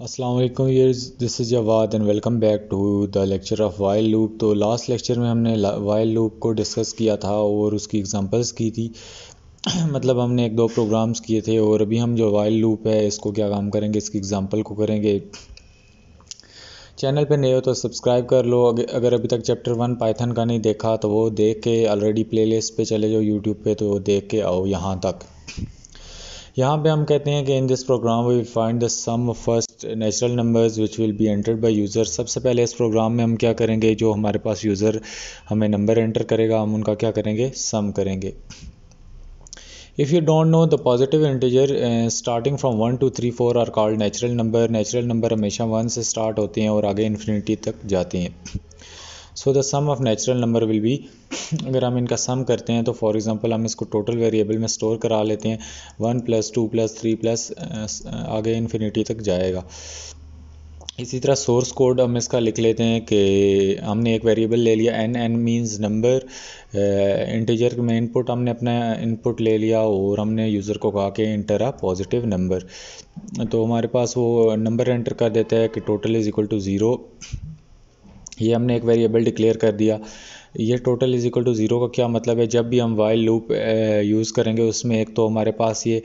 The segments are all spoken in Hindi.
असलम यूर्स this is Jawad and welcome back to the lecture of while loop तो लास्ट लेक्चर में हमने वाइल लूप को डिस्कस किया था और उसकी एग्जांपल्स की थी मतलब हमने एक दो प्रोग्राम्स किए थे और अभी हम जो वाइल लूप है इसको क्या काम करेंगे इसकी एग्जांपल को करेंगे चैनल पे नए हो तो सब्सक्राइब कर लो अगर अभी तक चैप्टर वन पाइथन का नहीं देखा तो वो देख के ऑलरेडी लिस्ट पर चले जाओ यूट्यूब पर तो देख के आओ यहाँ तक यहाँ पे हम कहते हैं कि in this program we find the sum first natural numbers which will be entered by user सबसे पहले इस प्रोग्राम में हम क्या करेंगे जो हमारे पास यूज़र हमें नंबर एंटर करेगा हम उनका क्या करेंगे सम करेंगे If you don't know the positive integer uh, starting from one two three four are called natural number natural number हमेशा वन से स्टार्ट होते हैं और आगे इन्फिनिटी तक जाते हैं so the sum of natural number will be अगर हम इनका सम करते हैं तो फॉर एग्जांपल हम इसको टोटल वेरिएबल में स्टोर करा लेते हैं one plus two plus three plus आगे इन्फिनिटी तक जाएगा इसी तरह सोर्स कोड हम इसका लिख लेते हैं कि हमने एक वेरिएबल ले लिया N N means number integer में इनपुट हमने अपना इनपुट ले लिया और हमने यूज़र को कहा कि इंटर आ पॉजिटिव नंबर तो हमारे पास वो नंबर एंटर कर देता है कि total is equal to zero ये हमने एक वेरिएबल डिक्लेयर कर दिया ये total is equal to zero का क्या मतलब है जब भी हम वाइल लूप यूज़ करेंगे उसमें एक तो हमारे पास ये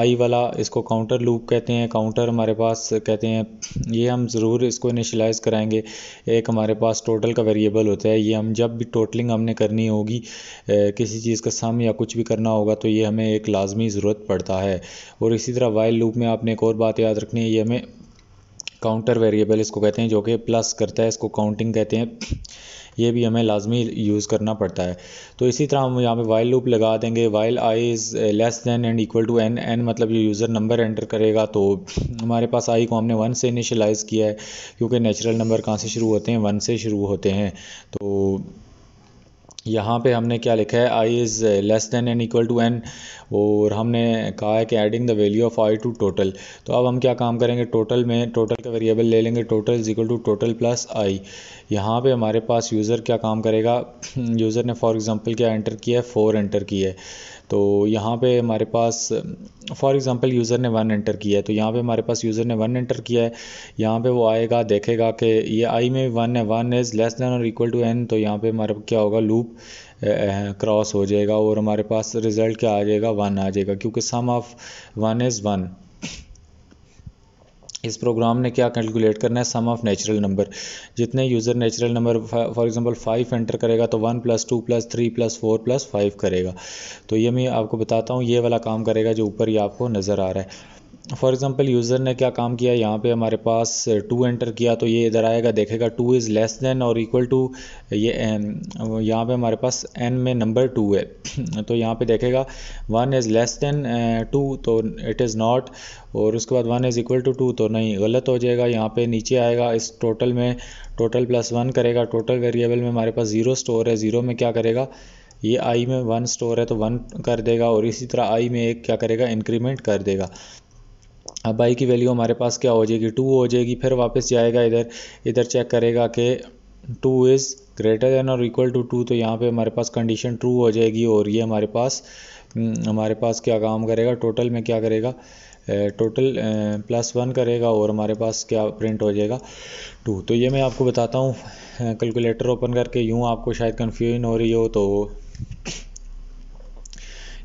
आई वाला इसको काउंटर लूप कहते हैं काउंटर हमारे पास कहते हैं ये हम ज़रूर इसको इनिशलाइज़ कराएंगे एक हमारे पास टोटल का वेरिएबल होता है ये हम जब भी टोटलिंग हमने करनी होगी किसी चीज़ का सम या कुछ भी करना होगा तो ये हमें एक लाजमी ज़रूरत पड़ता है और इसी तरह वाइल लूप में आपने एक और बात याद रखनी है ये हमें काउंटर वेरिएबल इसको कहते हैं जो कि प्लस करता है इसको काउंटिंग कहते हैं ये भी हमें लाजमी यूज़ करना पड़ता है तो इसी तरह हम यहाँ पे वाइल लूप लगा देंगे while I is less than and equal to N N मतलब ये यूज़र नंबर एंटर करेगा तो हमारे पास आई को हमने वन से इनिशलाइज़ किया है क्योंकि नेचुरल नंबर कहाँ से शुरू होते हैं वन से शुरू होते हैं तो यहाँ पे हमने क्या लिखा है I is less than N equal to N और हमने कहा है कि adding the value of I to total तो अब हम क्या काम करेंगे टोटल में टोटल का वेरिएबल ले लेंगे total is equal to total plus I यहाँ पे हमारे पास यूज़र क्या काम करेगा यूज़र ने फॉर एग्जांपल क्या एंटर किया है फोर एंटर किया है तो यहाँ पे हमारे पास फॉर एग्ज़ाम्पल यूज़र ने वन एंटर किया है तो यहाँ पे हमारे पास यूज़र ने वन एंटर किया है यहाँ पे वो आएगा देखेगा कि ये आई में वन है वन इज़ लेस देन और इक्वल टू एन तो यहाँ पे हमारे क्या होगा लूप क्रॉस हो जाएगा और हमारे पास रिज़ल्ट क्या आ जाएगा वन आ जाएगा क्योंकि sum of one is one इस प्रोग्राम ने क्या कैलकुलेट करना है सम ऑफ नेचुरल नंबर जितने user natural number for example five enter करेगा तो one plus two plus three plus four plus five करेगा तो ये मैं आपको बताता हूँ ये वाला काम करेगा जो ऊपर ही आपको नज़र आ रहा है फॉर एग्ज़ाम्पल यूज़र ने क्या काम किया यहाँ पे हमारे पास टू एंटर किया तो ये इधर आएगा देखेगा टू इज़ लेस देन और इक्वल टू ये यहाँ पे हमारे पास एन में नंबर टू है तो यहाँ पे देखेगा one is less than two तो इट इज़ नॉट और उसके बाद one is equal to two तो नहीं गलत हो जाएगा यहाँ पे नीचे आएगा इस टोटल में टोटल प्लस वन करेगा टोटल वेरिएबल में हमारे पास ज़ीरो स्टोर है ज़ीरो में क्या करेगा ये आई में वन स्टोर है तो वन कर देगा और इसी तरह आई में एक क्या करेगा इंक्रीमेंट कर देगा अब बाई की वैल्यू हमारे पास क्या हो जाएगी टू हो जाएगी फिर वापस जाएगा इधर इधर चेक करेगा कि टू इज़ ग्रेटर देन और इक्वल टू टू तो यहाँ पे हमारे पास कंडीशन ट्रू हो जाएगी और ये हमारे पास हम्म, हमारे पास क्या काम करेगा टोटल में क्या करेगा टोटल प्लस वन करेगा और हमारे पास क्या प्रिंट हो जाएगा टू तो ये मैं आपको बताता हूँ कैलकुलेटर ओपन करके यूँ आपको शायद कन्फ्यूजन हो रही हो तो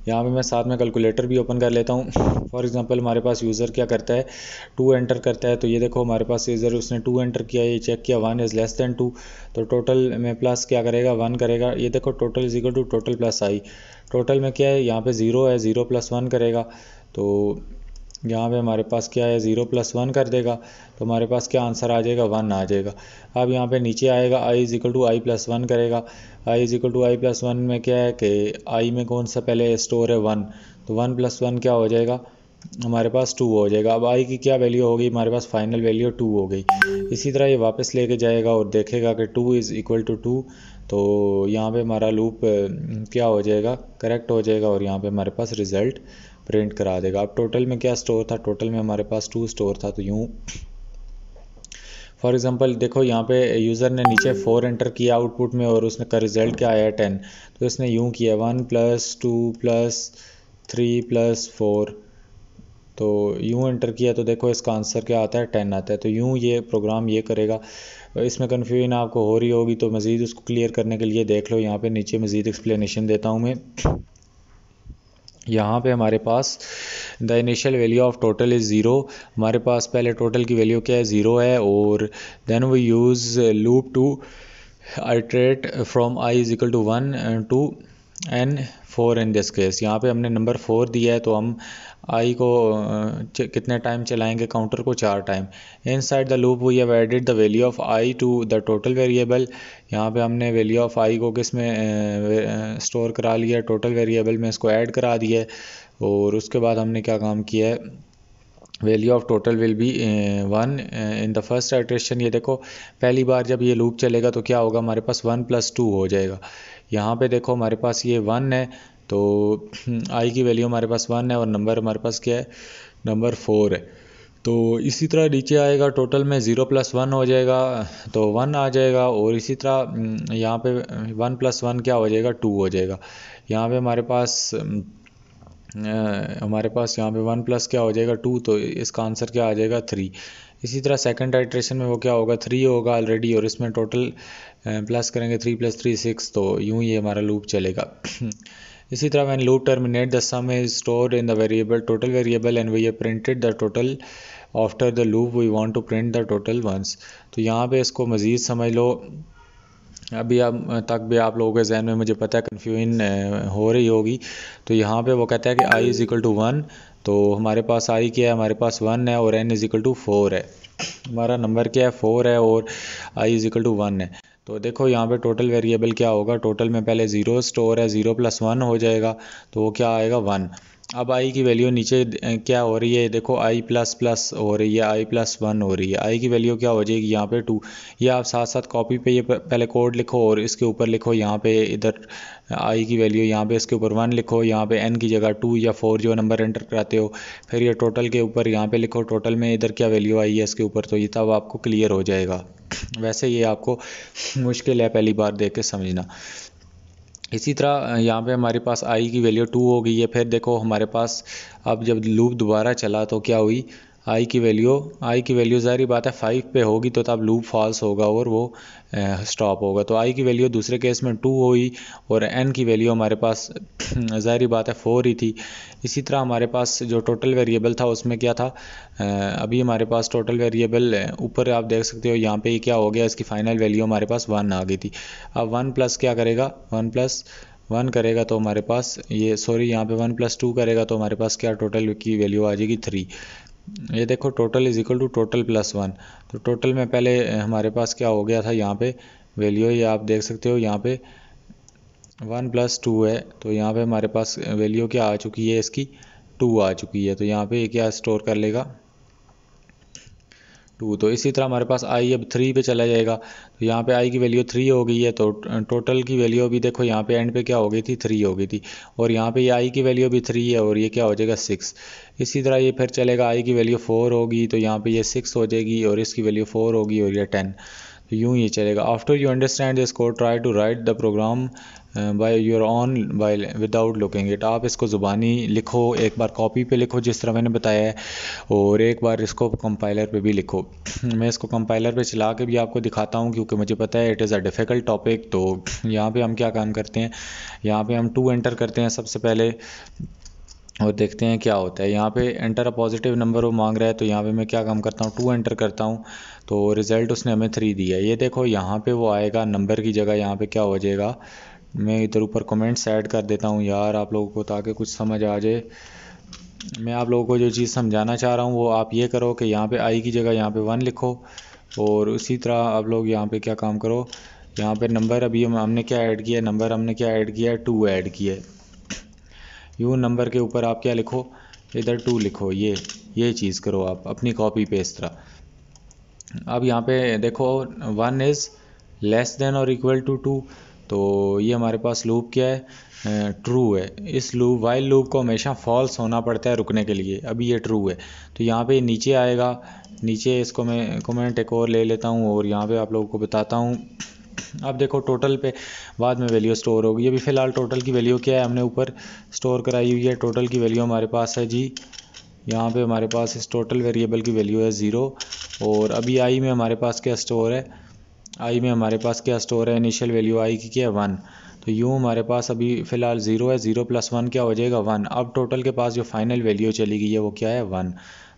यहाँ पे मैं साथ में कैलकुलेटर भी ओपन कर लेता हूँ फॉर एग्जांपल हमारे पास यूज़र क्या करता है टू एंटर करता है तो ये देखो हमारे पास यूज़र उसने टू एंटर किया ये चेक किया one is less than two तो टोटल में प्लस क्या करेगा वन करेगा ये देखो total is equal to total plus I total में क्या है यहाँ पर ज़ीरो है ज़ीरो प्लस वन करेगा तो यहाँ पे हमारे पास क्या है ज़ीरो प्लस वन कर देगा तो हमारे पास क्या आंसर आ जाएगा वन आ जाएगा अब यहाँ पे नीचे आएगा I is equal to I plus one करेगा I is equal to I plus one में क्या है कि आई में कौन सा पहले स्टोर है वन तो वन प्लस वन क्या हो जाएगा हमारे पास टू हो जाएगा अब आई की क्या वैल्यू होगी हमारे पास फाइनल वैल्यू टू हो गई इसी तरह ये वापस लेके जाएगा और देखेगा कि two is equal to two तो यहाँ पे हमारा लूप क्या हो जाएगा करेक्ट हो जाएगा और यहाँ पे हमारे पास रिज़ल्ट प्रिंट करा देगा अब टोटल में क्या स्टोर था टोटल में हमारे पास टू स्टोर था तो यूँ फॉर एग्ज़ाम्पल देखो यहाँ पे यूज़र ने नीचे फोर एंटर किया आउटपुट में और उसने का रिजल्ट क्या आया टेन तो इसने यूँ किया one plus two plus three plus four तो यूँ एंटर किया तो देखो इसका आंसर क्या आता है टेन आता है तो यूँ ये प्रोग्राम ये करेगा इसमें कन्फ्यूजन आपको हो रही होगी तो मज़ीद उसको क्लियर करने के लिए देख लो यहाँ पे नीचे मज़ीद एक्सप्लेनेशन देता हूँ मैं यहाँ पे हमारे पास the initial value of total is zero हमारे पास पहले टोटल की वैल्यू क्या है ज़ीरो है और then we use loop to iterate from I is equal to one to N four in this case यहाँ पे हमने नंबर फोर दिया है तो हम आई को कितने टाइम चलाएंगे काउंटर को चार time inside the loop we have added the value of I to the total variable यहाँ पे हमने वैल्यू ऑफ आई को किस में स्टोर करा लिया टोटल वेरिएबल में इसको ऐड करा दिया है और उसके बाद हमने क्या काम किया है value of total will be one in the first iteration ये देखो पहली बार जब ये लूप चलेगा तो क्या होगा हमारे पास वन प्लस टू हो जाएगा यहाँ पे देखो हमारे पास ये वन है तो आई की वैल्यू हमारे पास वन है और नंबर हमारे पास क्या है नंबर फोर है तो इसी तरह नीचे आएगा टोटल में ज़ीरो प्लस वन हो जाएगा तो वन आ जाएगा और इसी तरह हम्म, यहाँ पे वन प्लस वन क्या हो जाएगा टू हो जाएगा यहाँ पे हमारे पास हम्म, हमारे पास यहाँ पे वन प्लस क्या हो जाएगा टू तो इसका आंसर क्या आ जाएगा थ्री इसी तरह सेकंड आइट्रेशन में वो क्या होगा थ्री होगा ऑलरेडी और इसमें टोटल प्लस करेंगे थ्री प्लस थ्री सिक्स तो यूँ ही हमारा लूप चलेगा इसी तरह when loop terminate the sum is store in the variable total variable and we printed the total after the loop we want to print the total once तो यहाँ पे इसको मज़ीद समझ लो अभी अब तक भी आप लोगों के जहन में मुझे पता है कन्फ्यूजन हो रही होगी तो यहाँ पे वो कहता है कि I is equal to one तो हमारे पास आई क्या है हमारे पास वन है और N is equal to four है हमारा नंबर क्या है फोर है और I is equal to one है तो देखो यहाँ पे टोटल वेरिएबल क्या होगा टोटल में पहले ज़ीरो स्टोर है ज़ीरो प्लस वन हो जाएगा तो वो क्या आएगा वन अब आई की वैल्यू नीचे क्या हो रही है देखो आई प्लस प्लस हो रही है आई प्लस वन हो रही है आई की वैल्यू क्या हो जाएगी यहाँ पे टू ये आप साथ साथ कॉपी पे ये पहले कोड लिखो और इसके ऊपर लिखो यहाँ पे इधर आई की वैल्यू यहाँ पे इसके ऊपर वन लिखो यहाँ पे एन की जगह टू या फोर जो नंबर एंटर कराते हो फिर ये टोटल के ऊपर यहाँ पे लिखो टोटल में इधर क्या वैल्यू आई है इसके ऊपर तो ये तब आपको क्लियर हो जाएगा वैसे ये आपको मुश्किल है पहली बार देख के समझना इसी तरह यहाँ पे हमारे पास आई की वैल्यू टू हो गई है फिर देखो हमारे पास अब जब लूप दोबारा चला तो क्या हुई आई की वैल्यू आई की वैल्यू जारी बात है फाइव पे होगी तो तब लूप फॉल्स होगा और वो स्टॉप eh, होगा तो आई की वैल्यू दूसरे केस में टू हुई और एन की वैल्यू हमारे पास जारी बात है फोर ही थी इसी तरह हमारे पास जो टोटल वेरिएबल था उसमें क्या था eh, अभी हमारे पास टोटल वेरिएबल eh, ऊपर आप देख सकते हो यहाँ पे ही क्या हो गया इसकी फाइनल वैल्यू हमारे पास वन आ गई थी अब वन प्लस क्या करेगा वन प्लस वन करेगा तो हमारे पास ये सॉरी यहाँ पे वन प्लस टू करेगा तो हमारे पास क्या टोटल की वैल्यू आ जाएगी थ्री ये देखो total is equal to total plus one तो टोटल में पहले हमारे पास क्या हो गया था यहाँ पे वैल्यू ये आप देख सकते हो यहाँ पे वन प्लस टू है तो यहाँ पे हमारे पास वैल्यू क्या आ चुकी है इसकी टू आ चुकी है तो यहाँ पे ये क्या स्टोर कर लेगा टू तो इसी तरह हमारे पास आई अब थ्री पे चला जाएगा तो यहाँ पे आई की वैल्यू थ्री हो गई है तो टोटल की वैल्यू अभी देखो यहाँ पे एंड पे क्या हो गई थी थ्री हो गई थी और यहाँ पे ये आई की वैल्यू भी थ्री है और ये क्या हो जाएगा सिक्स इसी तरह ये फिर चलेगा आई की वैल्यू फोर होगी तो यहाँ पे ये सिक्स हो जाएगी और इसकी वैल्यू फोर होगी और ये टेन यूँ ये चलेगा after you understand this code try to write the program by your own by without looking it आप इसको ज़ुबानी लिखो एक बार कॉपी पे लिखो जिस तरह मैंने बताया है और एक बार इसको कंपाइलर पे भी लिखो मैं इसको कंपाइलर पे चला के भी आपको दिखाता हूँ क्योंकि मुझे पता है it is a difficult topic तो यहाँ पे हम क्या काम करते हैं यहाँ पे हम टू एंटर करते हैं सबसे पहले और देखते हैं क्या होता है यहाँ पे एंटर अ पॉजिटिव नंबर वो मांग रहा है तो यहाँ पे मैं क्या काम करता हूँ टू एंटर करता हूँ तो रिज़ल्ट उसने हमें थ्री दिया ये देखो यहाँ पे वो आएगा नंबर की जगह यहाँ पे क्या हो जाएगा मैं इधर ऊपर कमेंट्स ऐड कर देता हूँ यार आप लोगों को ताकि कुछ समझ आ जाए मैं आप लोगों को जो चीज़ समझाना चाह रहा हूँ वो आप ये करो कि यहाँ पर आई की जगह यहाँ पर वन लिखो और उसी तरह आप लोग यहाँ पर क्या काम करो यहाँ पर नंबर अभी हमने क्या ऐड किया नंबर हमने क्या ऐड किया टू ऐड किया यू नंबर के ऊपर आप क्या लिखो इधर टू लिखो ये ये चीज़ करो आप अपनी कॉपी पे इस तरह अब यहाँ पे देखो वन इज़ लेस देन और इक्वल टू टू तो ये हमारे पास लूप क्या है ट्रू है इस लूप वाइल लूप को हमेशा फॉल्स होना पड़ता है रुकने के लिए अभी ये ट्रू है तो यहाँ पे नीचे आएगा नीचे इसको मैं कमेंट एक और ले लेता हूँ और यहाँ पे आप लोगों को बताता हूँ अब देखो टोटल पे बाद में वैल्यू स्टोर होगी अभी फ़िलहाल टोटल की वैल्यू क्या है हमने ऊपर स्टोर कराई हुई है टोटल की वैल्यू हमारे पास है जी यहाँ पे हमारे पास इस टोटल वेरिएबल की वैल्यू है ज़ीरो और अभी आई में हमारे पास क्या स्टोर है आई में हमारे पास क्या स्टोर है इनिशियल वैल्यू आई की क्या है वन तो यूँ हमारे पास अभी फ़िलहाल ज़ीरो है ज़ीरो प्लस वन क्या हो जाएगा वन अब टोटल के पास जो फाइनल वैल्यू चली गई है वो क्या है वन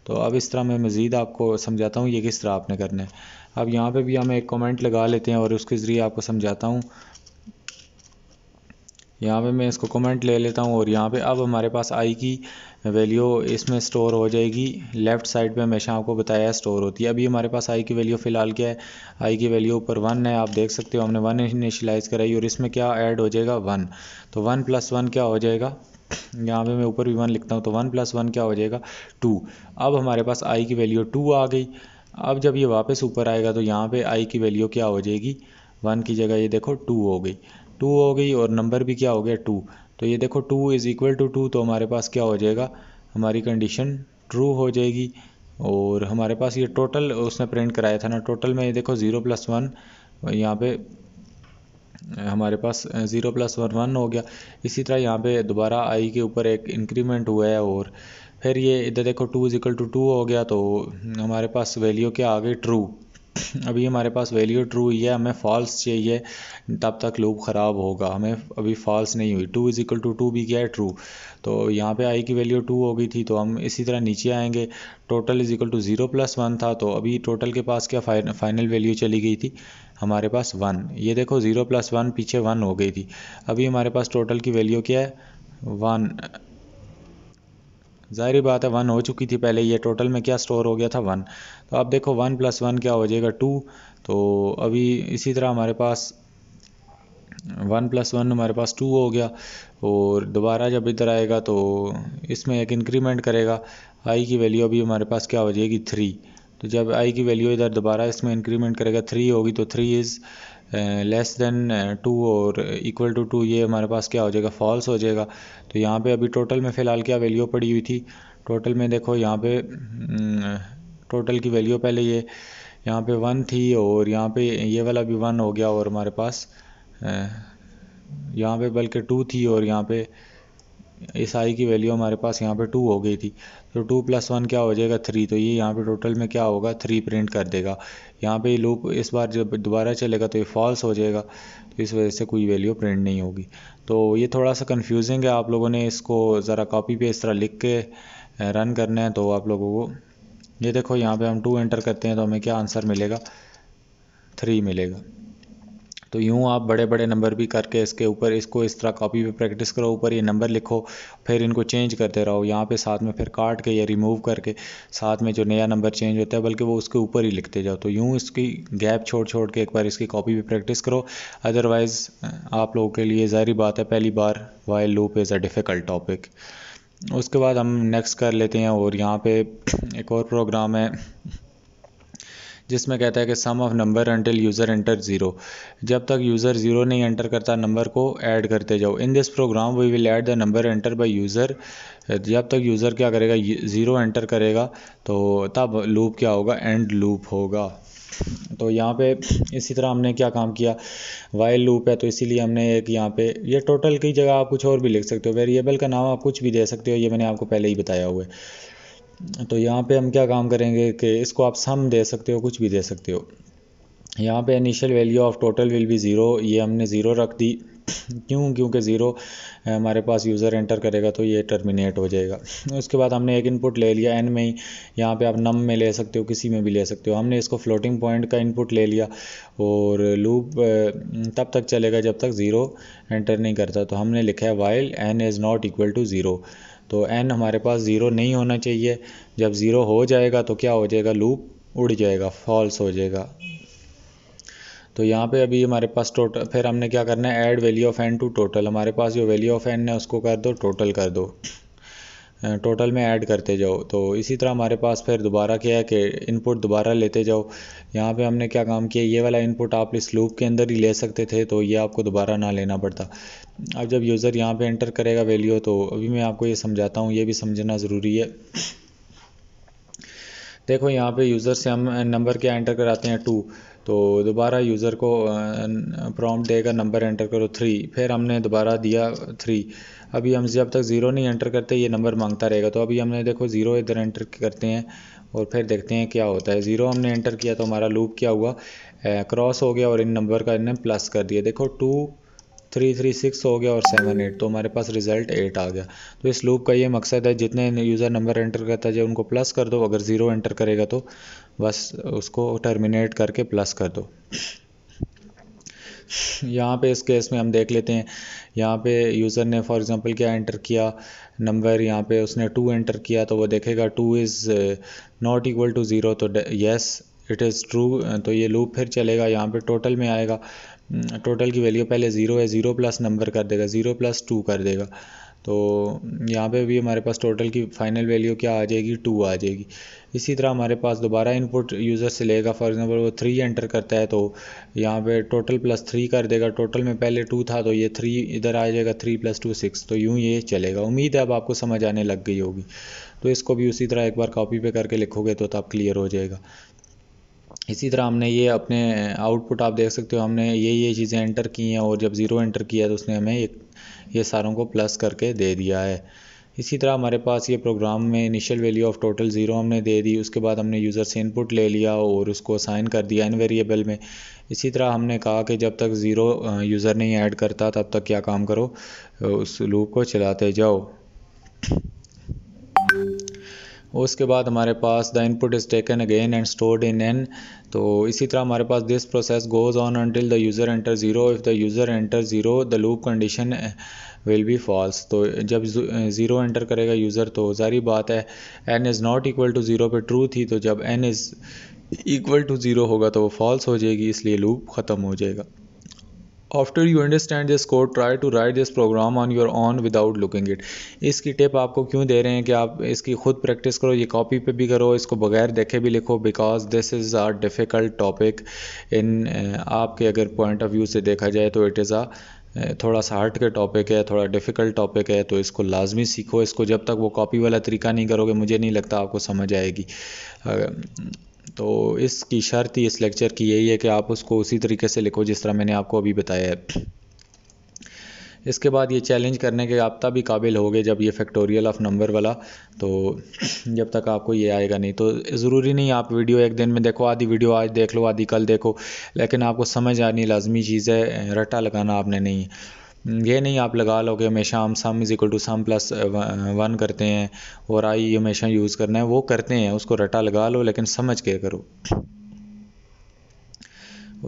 तो अब इस तरह मैं मज़ीद आपको समझाता हूँ ये किस तरह आपने करना है अब यहाँ पे भी हम एक कमेंट लगा लेते हैं और उसके ज़रिए आपको समझाता हूँ यहाँ पे मैं इसको कमेंट ले लेता हूँ और यहाँ पे अब हमारे पास आई की वैल्यू इसमें स्टोर हो जाएगी लेफ़्ट साइड पे हमेशा आपको बताया स्टोर होती है अभी हमारे पास आई की वैल्यू फ़िलहाल क्या है आई की वैल्यू ऊपर वन है आप देख सकते हो हमने वन इनिशलाइज़ कराई और इसमें क्या ऐड हो जाएगा वन तो वन प्लस वन क्या हो जाएगा यहाँ पे मैं ऊपर भी वन लिखता हूँ तो वन प्लस वन क्या हो जाएगा टू अब हमारे पास आई की वैल्यू टू आ गई अब जब ये वापस ऊपर आएगा तो यहाँ पे आई की वैल्यू क्या हो जाएगी वन की जगह ये देखो टू हो गई टू हो गई और नंबर भी क्या हो गया टू तो ये देखो two is equal to two तो हमारे पास क्या हो जाएगा हमारी कंडीशन ट्रू हो जाएगी और हमारे पास ये टोटल उसने प्रिंट कराया था ना टोटल में ये देखो ज़ीरो प्लस वन यहाँ पे हमारे पास ज़ीरो प्लस वन वन हो गया इसी तरह यहाँ पे दोबारा आई के ऊपर एक इंक्रीमेंट हुआ है और फिर ये इधर देखो two is equal to two हो गया तो हमारे पास वैल्यू क्या आ गई ट्रू अभी हमारे पास वैल्यू ट्रू ही है हमें फॉल्स चाहिए तब तक लूप ख़राब होगा हमें अभी फॉल्स नहीं हुई two is equal to two भी क्या है ट्रू तो यहाँ पे आई की वैल्यू टू हो गई थी तो हम इसी तरह नीचे आएंगे total is equal to zero plus one था तो अभी टोटल के पास क्या फाइनल वैल्यू चली गई थी हमारे पास वन ये देखो ज़ीरो प्लस वन पीछे वन हो गई थी अभी हमारे पास टोटल की वैल्यू क्या है वन ज़ाहिर बात है वन हो चुकी थी पहले ये टोटल में क्या स्टोर हो गया था वन तो आप देखो वन प्लस वन क्या हो जाएगा टू तो अभी इसी तरह हमारे पास वन प्लस वन हमारे पास टू हो गया और दोबारा जब इधर आएगा तो इसमें एक इंक्रीमेंट करेगा आई की वैल्यू अभी हमारे पास क्या हो जाएगी थ्री तो जब आई की वैल्यू इधर दोबारा इसमें इंक्रीमेंट करेगा थ्री होगी तो three is less than two और इक्वल टू टू ये हमारे पास क्या हो जाएगा फॉल्स हो जाएगा तो यहाँ पे अभी टोटल में फ़िलहाल क्या वैल्यू पड़ी हुई थी टोटल में देखो यहाँ पे टोटल हम्म, की वैल्यू पहले ये यहाँ पे वन थी और यहाँ पे ये वाला भी वन हो गया और हमारे पास यहाँ पे बल्कि टू थी और यहाँ पे इस आई की वैल्यू हमारे पास यहाँ पे टू हो गई थी तो टू प्लस वन क्या हो जाएगा थ्री तो ये यहाँ पे टोटल में क्या होगा थ्री प्रिंट कर देगा यहाँ पे लूप इस बार जब दोबारा चलेगा तो ये फॉल्स हो जाएगा तो इस वजह से कोई वैल्यू प्रिंट नहीं होगी तो ये थोड़ा सा कन्फ्यूजिंग है आप लोगों ने इसको ज़रा कॉपी पे इस तरह लिख के रन करना है तो आप लोगों को ये देखो यहाँ पर हम टू एंटर करते हैं तो हमें क्या आंसर मिलेगा थ्री मिलेगा तो यूँ आप बड़े बड़े नंबर भी करके इसके ऊपर इसको इस तरह कॉपी पे प्रैक्टिस करो ऊपर ये नंबर लिखो फिर इनको चेंज करते रहो यहाँ पे साथ में फिर काट के या रिमूव करके साथ में जो नया नंबर चेंज होता है बल्कि वो उसके ऊपर ही लिखते जाओ तो यूँ इसकी गैप छोड़ छोड़ के एक बार इसकी कॉपी भी प्रैक्टिस करो अदरवाइज़ आप लोगों के लिए ज़ाहरी बात है पहली बार while loop is a difficult topic उसके बाद हम नेक्स्ट कर लेते हैं और यहाँ पे एक और प्रोग्राम है जिसमें कहता है कि sum of number until user enter zero जब तक यूज़र ज़ीरो नहीं एंटर करता नंबर को ऐड करते जाओ in this program we will add the number enter by user जब तक यूज़र क्या करेगा ज़ीरो एंटर करेगा तो तब लूप क्या होगा एंड लूप होगा तो यहाँ पे इसी तरह हमने क्या काम किया वाइल लूप है तो इसीलिए हमने एक यहाँ पे ये टोटल की जगह आप कुछ और भी लिख सकते हो वेरिएबल का नाम आप कुछ भी दे सकते हो ये मैंने आपको पहले ही बताया हुआ है तो यहाँ पे हम क्या काम करेंगे कि इसको आप सम दे सकते हो कुछ भी दे सकते हो यहाँ पे initial value of total will be zero ये हमने ज़ीरो रख दी क्यों क्योंकि ज़ीरो हमारे पास यूज़र एंटर करेगा तो ये टर्मिनेट हो जाएगा उसके बाद हमने एक इनपुट ले लिया एन में ही यहाँ पे आप नम में ले सकते हो किसी में भी ले सकते हो हमने इसको फ्लोटिंग पॉइंट का इनपुट ले लिया और लूप तब तक चलेगा जब तक ज़ीरो एंटर नहीं करता तो हमने लिखा है while n is not equal to zero तो एन हमारे पास ज़ीरो नहीं होना चाहिए जब ज़ीरो हो जाएगा तो क्या हो जाएगा लूप उड़ जाएगा फॉल्स हो जाएगा तो यहाँ पे अभी हमारे पास टोटल फिर हमने क्या करना है add value of n to total हमारे पास जो वैल्यू ऑफ एन है उसको कर दो टोटल कर दो टोटल में ऐड करते जाओ तो इसी तरह हमारे पास फिर दोबारा क्या है कि इनपुट दोबारा लेते जाओ यहाँ पे हमने क्या काम किया ये वाला इनपुट आप इस लूप के अंदर ही ले सकते थे तो ये आपको दोबारा ना लेना पड़ता अब जब यूज़र यहाँ पे एंटर करेगा वैल्यू तो अभी मैं आपको ये समझाता हूँ ये भी समझना ज़रूरी है देखो यहाँ पर यूज़र से हम नंबर क्या एंटर कराते हैं टू तो दोबारा यूज़र को प्रॉम्प्ट देगा नंबर एंटर करो थ्री फिर हमने दोबारा दिया थ्री अभी हम जब तक ज़ीरो नहीं एंटर करते ये नंबर मांगता रहेगा तो अभी हमने देखो ज़ीरो इधर एंटर करते हैं और फिर देखते हैं क्या होता है ज़ीरो हमने एंटर किया तो हमारा लूप क्या हुआ क्रॉस हो गया और इन नंबर का इन्हें प्लस कर दिया देखो टू थ्री थ्री सिक्स हो गया और सेवन एट तो हमारे पास रिजल्ट एट आ गया तो इस लूप का ये मकसद है जितने यूज़र नंबर एंटर करता है उनको प्लस कर दो अगर ज़ीरो एंटर करेगा तो बस उसको टर्मिनेट करके प्लस कर दो यहाँ पे इस केस में हम देख लेते हैं यहाँ पे यूज़र ने फॉर एग्जांपल क्या एंटर किया नंबर यहाँ पे उसने टू एंटर किया तो वो देखेगा two is not equal to zero तो येस इट इज़ ट्रू तो ये लूप फिर चलेगा यहाँ पे टोटल में आएगा टोटल हम्म, की वैल्यू पहले ज़ीरो है ज़ीरो प्लस नंबर कर देगा ज़ीरो प्लस टू कर देगा तो यहाँ पे भी हमारे पास टोटल की फाइनल वैल्यू क्या आ जाएगी टू आ जाएगी इसी तरह हमारे पास दोबारा इनपुट यूज़र से लेगा फॉर एग्ज़ाम्पल वो थ्री एंटर करता है तो यहाँ पे टोटल प्लस थ्री कर देगा टोटल में पहले टू था तो ये थ्री इधर आ जाएगा थ्री प्लस टू सिक्स तो यूँ ये चलेगा उम्मीद है अब आपको समझ आने लग गई होगी तो इसको भी उसी तरह एक बार कॉपी पे करके लिखोगे तो, तो आप क्लियर हो जाएगा इसी तरह हमने ये अपने आउटपुट आप देख सकते हो हमने ये ये चीज़ें एंटर की हैं और जब ज़ीरो एंटर किया तो उसने हमें ये ये सारों को प्लस करके दे दिया है इसी तरह हमारे पास ये प्रोग्राम में initial value of total zero हमने दे दी उसके बाद हमने यूज़र से इनपुट ले लिया और उसको साइन कर दिया इन वेरिएबल में इसी तरह हमने कहा कि जब तक ज़ीरो यूज़र नहीं ऐड करता तब तक क्या काम करो उस लूप को चलाते जाओ उसके बाद हमारे पास the input is taken again and stored in n तो इसी तरह हमारे पास this process goes on until the user enter zero if the user enter zero the loop condition will be false तो जब ज़ीरो एंटर eh, करेगा यूज़र तो जारी बात है n is not equal to zero पे ट्रू थी तो जब n is equal to zero होगा तो वो फॉल्स हो जाएगी इसलिए लूप ख़त्म हो जाएगा after you understand this code try to write this program on your own without looking it इसकी टिप आपको क्यों दे रहे हैं कि आप इसकी खुद प्रैक्टिस करो ये कॉपी पे भी करो इसको बगैर देखे भी लिखो because this is a difficult topic in आपके अगर पॉइंट ऑफ व्यू से देखा जाए तो इट इज़ आ थोड़ा सा हार्ट के टॉपिक है थोड़ा डिफ़िकल्ट टॉपिक है तो इसको लाजमी सीखो इसको जब तक वो कॉपी वाला तरीका नहीं करोगे मुझे नहीं लगता आपको समझ आएगी तो इसकी शर्त इस लेक्चर की यही है कि आप उसको उसी तरीके से लिखो जिस तरह मैंने आपको अभी बताया है इसके बाद ये चैलेंज करने के आप तभी काबिल होगे जब ये फैक्टोरियल ऑफ नंबर वाला तो जब तक आपको ये आएगा नहीं तो ज़रूरी नहीं आप वीडियो एक दिन में देखो आधी वीडियो आज देख लो आधी कल देखो लेकिन आपको समझ आनी लाजमी चीज़ है रटा लगाना आपने नहीं ये नहीं आप लगा लोगे हमेशा हम sum is equal to sum plus one करते हैं और आई हमेशा यूज़ करना है वो करते हैं उसको रटा लगा लो लेकिन समझ के करो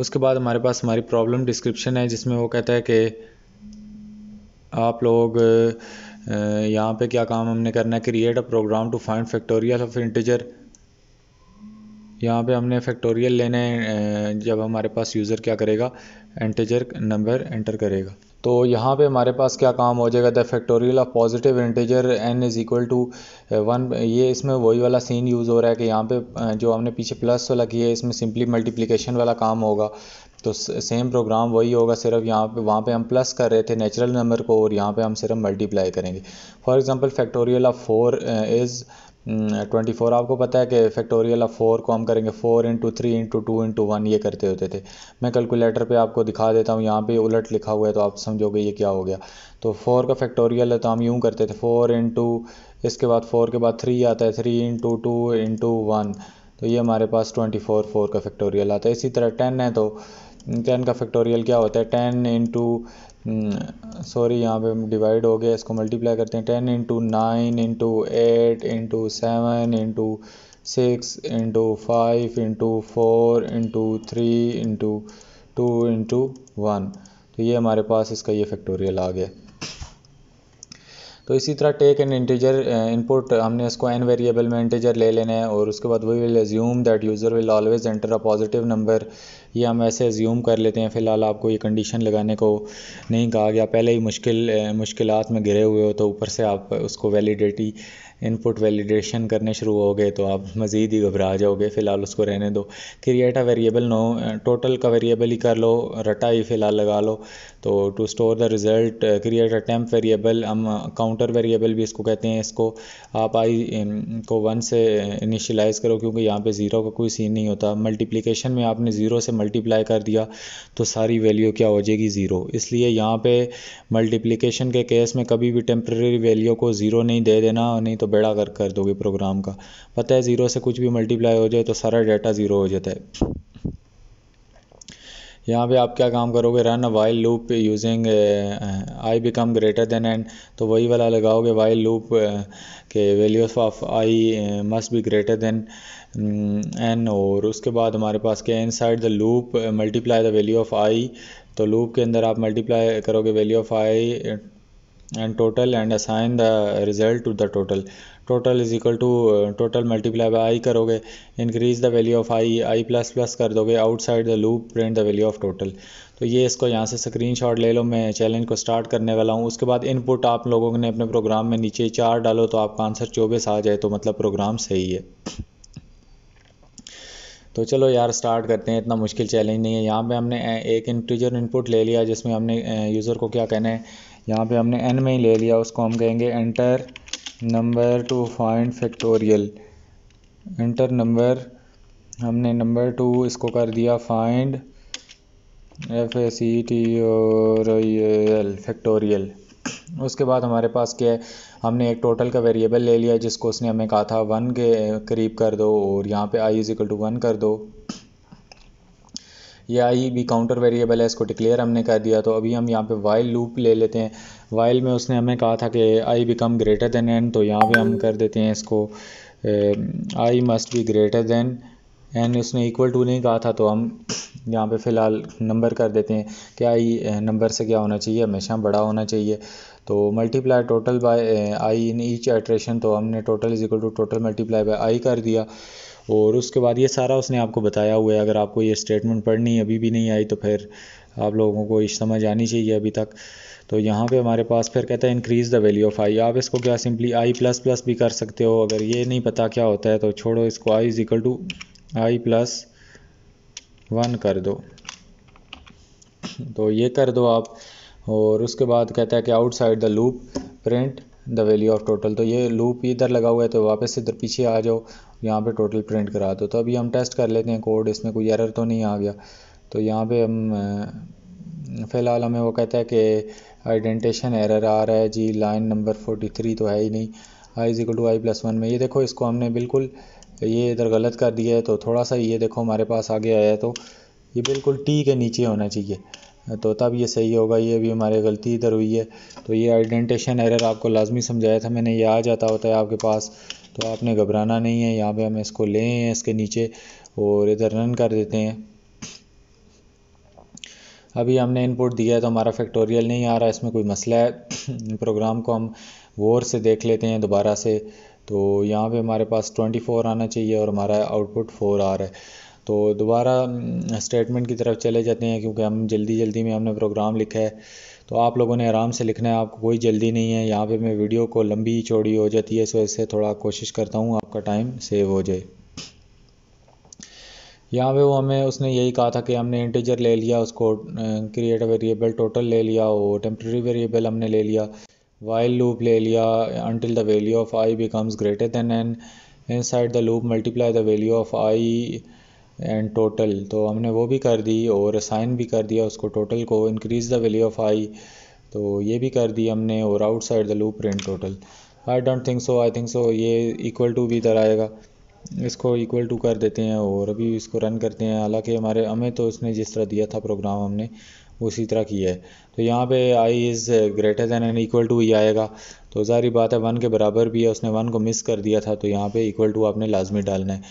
उसके बाद हमारे पास हमारी प्रॉब्लम डिस्क्रिप्शन है जिसमें वो कहता है कि आप लोग uh, यहाँ पे क्या काम हमने करना है create a program to find factorial of integer यहाँ पे हमने फैक्टोरियल लेने uh, जब हमारे पास यूज़र क्या करेगा इंटीजर नंबर एंटर करेगा तो यहाँ पे हमारे पास क्या काम हो जाएगा the factorial of positive integer n is equal to one ये इसमें वही वाला सीन यूज़ हो रहा है कि यहाँ पे uh, जो हमने पीछे प्लस वाला किया है इसमें सिंपली मल्टीप्लिकेशन वाला काम होगा तो सेम प्रोग्राम वही होगा सिर्फ यहाँ पे वहाँ पे हम प्लस कर रहे थे नेचुरल नंबर को और यहाँ पे हम सिर्फ मल्टीप्लाई करेंगे for example factorial of four is twenty hmm, four आपको पता है कि फैक्टोरियल ऑफ फोर को हम करेंगे four into three into two into one ये करते होते थे मैं कैलकुलेटर पे आपको दिखा देता हूँ यहाँ पे उलट लिखा हुआ है तो आप समझोगे ये क्या हो गया तो फोर का फैक्टोरियल है तो हम यूँ करते थे फोर इंटू इसके बाद फोर के बाद थ्री आता है three into two into one तो ये हमारे पास ट्वेंटी फोर फोर का फैक्टोरियल आता है इसी तरह टेन है तो टेन का फैक्टोरियल क्या होता है टेन इंटू सॉरी हम्म, यहाँ पे हम डिवाइड हो गया इसको मल्टीप्लाई करते हैं ten into nine into eight into seven into six into five into four into three into two into one तो ये हमारे पास इसका ये फैक्टोरियल आ गया तो इसी तरह टेक एन इंटीजर इनपुट हमने इसको एन वेरिएबल में इंटीजर ले लेना है और उसके बाद we will assume that user will always enter a positive number ये हम ऐसे एज्यूम कर लेते हैं फ़िलहाल आपको ये कंडीशन लगाने को नहीं कहा गया पहले ही मुश्किल uh, मुश्किल में घिरे हुए हो तो ऊपर से आप उसको वैलिडिटी इनपुट वैलिडेशन करने शुरू हो गए तो आप मज़ीद ही घबरा जाओगे फ़िलहाल उसको रहने दो create a variable no total का वेरिएबल ही कर लो रटा ही फ़िलहाल लगा लो तो to store the result create a temp variable हम काउंटर वेरिएबल भी इसको कहते हैं इसको आप आई um, को वन से इनिशलाइज़ uh, करो क्योंकि यहाँ पे ज़ीरो का कोई सीन नहीं होता मल्टीप्लिकेशन में आपने ज़ीरो से मल्टीप्लाई कर दिया तो सारी वैल्यू क्या हो जाएगी ज़ीरो इसलिए यहाँ पे मल्टीप्लिकेशन के केस में कभी भी टेम्प्रेरी वैल्यू को ज़ीरो नहीं दे देना नहीं तो बेड़ा कर कर दोगे प्रोग्राम का पता है ज़ीरो से कुछ भी मल्टीप्लाई हो जाए तो सारा डाटा ज़ीरो हो जाता है यहाँ पे आप क्या काम करोगे run while loop using i become greater than and तो वही वाला लगाओगे वाइल लूप uh, के values of i must be greater than n और उसके बाद हमारे पास के inside the loop multiply the value of i तो लूप के अंदर आप मल्टीप्लाई करोगे value of i and total and assign the result to the total total is equal to total multiply by आई करोगे increase the value of i i plus plus कर दोगे outside the loop print the value of total तो ये इसको यहाँ से स्क्रीनशॉट ले लो मैं चैलेंज को स्टार्ट करने वाला हूँ उसके बाद इनपुट आप लोगों ने अपने प्रोग्राम में नीचे चार डालो तो आपका आंसर चौबीस आ जाए तो मतलब प्रोग्राम सही है तो चलो यार स्टार्ट करते हैं इतना मुश्किल चैलेंज नहीं है यहाँ पे हमने एक इंटीजर इनपुट ले लिया जिसमें हमने यूज़र को क्या कहना है यहाँ पे हमने एन में ही ले लिया उसको हम कहेंगे enter number to find factorial enter number हमने नंबर टू इसको कर दिया find F A C T or L factorial उसके बाद हमारे पास क्या है हमने एक टोटल का वेरिएबल ले लिया जिसको उसने हमें कहा था वन के करीब कर दो और यहाँ पे i is equal to one कर दो ये आई भी काउंटर वेरिएबल है इसको डिक्लेयर हमने कर दिया तो अभी हम यहाँ पे वाइल लूप ले लेते हैं वाइल में उसने हमें कहा था कि i become greater than n तो यहाँ भी हम कर देते हैं इसको i must be greater than n उसने इक्वल टू नहीं कहा था तो हम यहाँ पे फ़िलहाल नंबर कर देते हैं कि आई नंबर से क्या होना चाहिए हमेशा बड़ा होना चाहिए तो multiply total by i in each iteration तो हमने total is equal to total multiply by i कर दिया और उसके बाद ये सारा उसने आपको बताया हुआ है अगर आपको ये स्टेटमेंट पढ़नी अभी भी नहीं आई तो फिर आप लोगों को समझ आनी चाहिए अभी तक तो यहाँ पे हमारे पास फिर कहता है increase the value of i आप इसको क्या सिंपली आई प्लस प्लस भी कर सकते हो अगर ये नहीं पता क्या होता है तो छोड़ो इसको i is equal to I plus one कर दो तो ये कर दो आप और उसके बाद कहता है कि outside the loop print the value of total तो ये लूप इधर लगा हुआ है तो वापस इधर पीछे आ जाओ यहाँ पे टोटल प्रिंट करा दो तो अभी हम टेस्ट कर लेते हैं कोड इसमें कोई एरर तो नहीं आ गया तो यहाँ पे हम फ़िलहाल हमें वो कहता है कि आइडेंटेशन एरर आ रहा है जी लाइन नंबर फोर्टी थ्री तो है ही नहीं i equal to I plus one में ये देखो इसको हमने बिल्कुल ये इधर गलत कर दिया है तो थोड़ा सा ये देखो हमारे पास आगे आया है तो ये बिल्कुल टी के नीचे होना चाहिए तो तब ये सही होगा ये भी हमारी गलती इधर हुई है तो ये आइडेंटेशन एरर आपको लाजमी समझाया था मैंने ये आ जाता होता है आपके पास तो आपने घबराना नहीं है यहाँ पे हम इसको लें इसके नीचे और इधर रन कर देते हैं अभी हमने इनपुट दिया है तो हमारा फैक्टोरियल नहीं आ रहा इसमें कोई मसला है प्रोग्राम को हम वोर से देख लेते हैं दोबारा से तो यहाँ पे हमारे पास 24 आना चाहिए और हमारा आउटपुट 4 आ रहा है तो दोबारा स्टेटमेंट हम्म, की तरफ चले जाते हैं क्योंकि हम जल्दी जल्दी में हमने प्रोग्राम लिखा है तो आप लोगों ने आराम से लिखना है आपको कोई जल्दी नहीं है यहाँ पे मैं वीडियो को लंबी चौड़ी हो जाती है इस वजह से थोड़ा कोशिश करता हूँ आपका टाइम सेव हो जाए यहाँ पे वो हमें उसने यही कहा था कि हमने इंटीजर ले लिया उसको क्रिएट वेरिएबल टोटल ले लिया वो टेम्प्रेरी वेरिएबल हमने ले लिया वाइल लूप ले लिया until the value of i becomes greater than n inside the loop multiply the value of i and total तो हमने वो भी कर दी और साइन भी कर दिया उसको टोटल को increase the value of i तो ये भी कर दी हमने और outside the loop print total I don't think so I think so ये इक्वल टू भी इधर आएगा इसको इक्वल टू कर देते हैं और अभी इसको रन करते हैं हालांकि हमारे हमें तो उसने जिस तरह दिया था प्रोग्राम हमने उसी तरह किया है तो यहाँ पे i is greater than and equal to ही आएगा तो जारी बात है वन के बराबर भी है उसने वन को मिस कर दिया था तो यहाँ पे इक्वल टू आपने लाजमी डालना है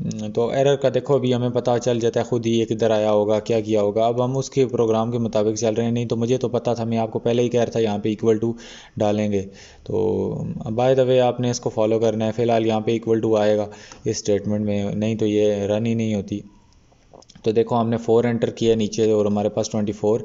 हम्म, तो एरर का देखो अभी हमें पता चल जाता है ख़ुद ही ये किधर आया होगा क्या किया होगा अब हम उसके प्रोग्राम के मुताबिक चल रहे हैं नहीं तो मुझे तो पता था मैं आपको पहले ही कह रहा था यहाँ पे इक्वल टू डालेंगे तो बाय द वे आपने इसको फॉलो करना है फ़िलहाल यहाँ पे इक्वल टू आएगा इस स्टेटमेंट में नहीं तो ये रन ही नहीं होती तो देखो हमने फ़ोर एंटर किया नीचे और हमारे पास ट्वेंटी फोर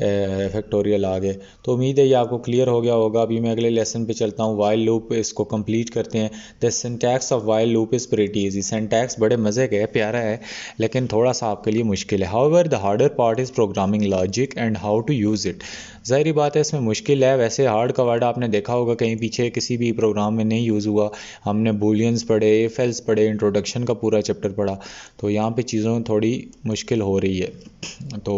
फैक्टोरियल आ गए तो उम्मीद है ये आपको क्लियर हो गया होगा अभी मैं अगले लेसन पे चलता हूँ वाइल लूप इसको कंप्लीट करते हैं the syntax of while loop is pretty easy syntax बड़े मज़े के है प्यारा है लेकिन थोड़ा सा आपके लिए मुश्किल है however the harder part is programming logic and how to use it ज़ाहरी बात है इसमें मुश्किल है वैसे हार्ड का वर्ड आपने देखा होगा कहीं पीछे किसी भी प्रोग्राम में नहीं यूज़ हुआ हमने बुलियंस पढ़े एफेल्स पढ़े इंट्रोडक्शन का पूरा चैप्टर पढ़ा तो यहाँ पे चीज़ों थोड़ी मुश्किल हो रही है तो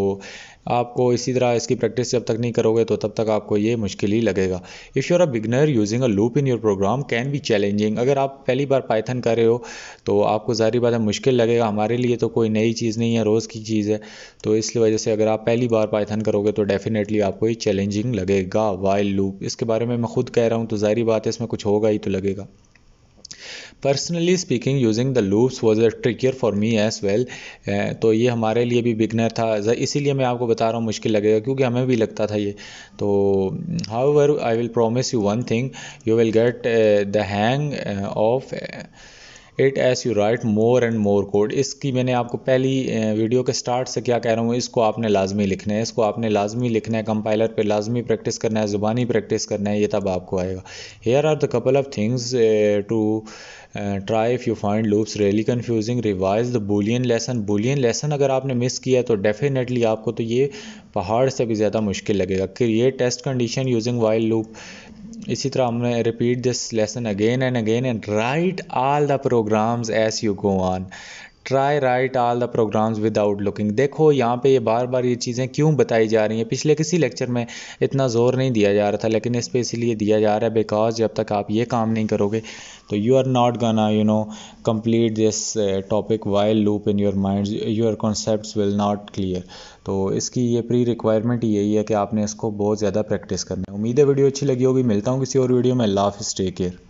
आपको इसी तरह का इसकी प्रैक्टिस जब तक नहीं करोगे तो तब तक आपको ये मुश्किल ही लगेगा if you're a beginner using a loop in your program can be challenging अगर आप पहली बार पाइथन कर रहे हो तो आपको जारी बात है मुश्किल लगेगा हमारे लिए तो कोई नई चीज़ नहीं है रोज़ की चीज़ है तो इसलिए वजह से अगर आप पहली बार पाइथन करोगे तो डेफिनेटली आपको ये चैलेंजिंग लगेगा वाइल्ड लूप इसके बारे में मैं खुद कह रहा हूँ तो जारी बात है इसमें कुछ होगा ही तो लगेगा personally speaking using the loops was a trickier for me as well तो ये हमारे लिए भी बिगनर था इसीलिए मैं आपको बता रहा हूँ मुश्किल लगेगा क्योंकि हमें भी लगता था ये तो how I will promise you one thing you will get the hang of it as you write more and more code इसकी मैंने आपको पहली वीडियो के स्टार्ट से क्या कह रहा हूँ इसको आपने लाजमी लिखना है इसको आपने लाजमी लिखना है कंपाइलर पे लाजमी प्रैक्टिस करना है ज़ुबानी प्रैक्टिस करना है ये तब आपको आएगा here are the couple of things to try if you find loops really confusing revise the Boolean lesson Boolean lesson अगर आपने मिस किया तो डेफिनेटली आपको तो ये पहाड़ से भी ज़्यादा मुश्किल लगेगा create test condition using wild loop इसी तरह हमने repeat this lesson again and again and write all the programs as you go on try write all the programs without looking देखो यहाँ पे ये बार बार ये चीज़ें क्यों बताई जा रही हैं पिछले किसी लेक्चर में इतना ज़ोर नहीं दिया जा रहा था लेकिन इस पर इसलिए दिया जा रहा है बिकॉज जब तक आप ये काम नहीं करोगे तो you are not gonna you know complete this topic while loop in your mind your concept will not clear तो इसकी ये प्री रिक्वायरमेंट यही है कि आपने इसको बहुत ज़्यादा प्रैक्टिस करना है उम्मीद है वीडियो अच्छी लगी होगी मिलता हूँ किसी और वीडियो में लाफ स्टे केयर